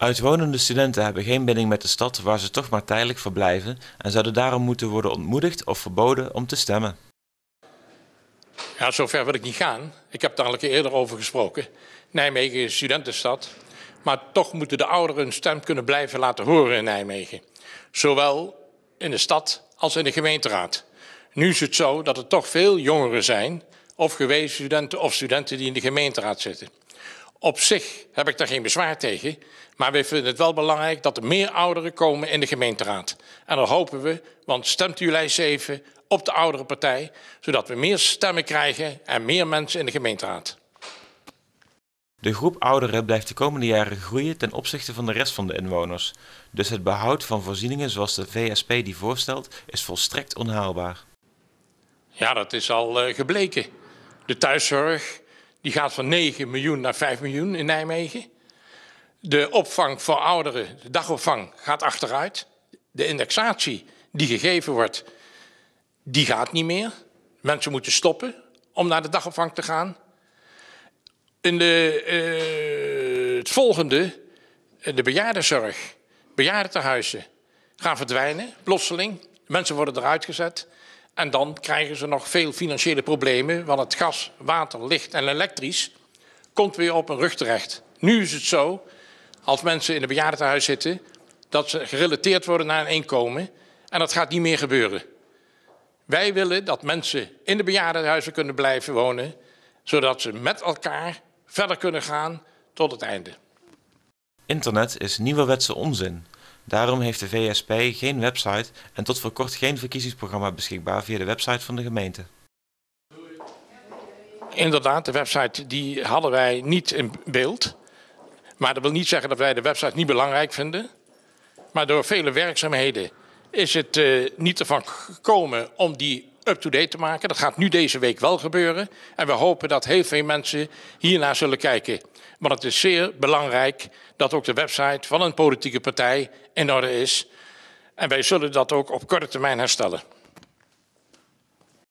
Uitwonende studenten hebben geen binding met de stad waar ze toch maar tijdelijk verblijven en zouden daarom moeten worden ontmoedigd of verboden om te stemmen. Ja, zover wil ik niet gaan. Ik heb daar al eerder over gesproken. Nijmegen is studentenstad, maar toch moeten de ouderen hun stem kunnen blijven laten horen in Nijmegen. Zowel in de stad als in de gemeenteraad. Nu is het zo dat er toch veel jongeren zijn, of gewezen studenten of studenten die in de gemeenteraad zitten. Op zich heb ik daar geen bezwaar tegen, maar we vinden het wel belangrijk dat er meer ouderen komen in de gemeenteraad. En dan hopen we, want stemt u lijst 7 op de oudere partij, zodat we meer stemmen krijgen en meer mensen in de gemeenteraad. De groep ouderen blijft de komende jaren groeien ten opzichte van de rest van de inwoners. Dus het behoud van voorzieningen zoals de VSP die voorstelt, is volstrekt onhaalbaar. Ja, dat is al eh, gebleken. De thuiszorg, die gaat van 9 miljoen naar 5 miljoen in Nijmegen. De opvang voor ouderen, de dagopvang, gaat achteruit. De indexatie die gegeven wordt, die gaat niet meer. Mensen moeten stoppen om naar de dagopvang te gaan. In de, eh, het volgende, eh, de bejaardenzorg, bejaardentehuizen, gaan verdwijnen, plotseling. Mensen worden eruit gezet. En dan krijgen ze nog veel financiële problemen, want het gas, water, licht en elektrisch komt weer op hun rug terecht. Nu is het zo, als mensen in een bejaardentehuis zitten, dat ze gerelateerd worden naar een inkomen. En dat gaat niet meer gebeuren. Wij willen dat mensen in de bejaardenhuizen kunnen blijven wonen, zodat ze met elkaar verder kunnen gaan tot het einde. Internet is nieuwerwetse onzin. Daarom heeft de VSP geen website en tot voor kort geen verkiezingsprogramma beschikbaar via de website van de gemeente. Inderdaad, de website die hadden wij niet in beeld. Maar dat wil niet zeggen dat wij de website niet belangrijk vinden. Maar door vele werkzaamheden is het uh, niet ervan gekomen om die up-to-date te maken. Dat gaat nu deze week wel gebeuren. En we hopen dat heel veel mensen hiernaar zullen kijken. Want het is zeer belangrijk dat ook de website van een politieke partij in orde is. En wij zullen dat ook op korte termijn herstellen.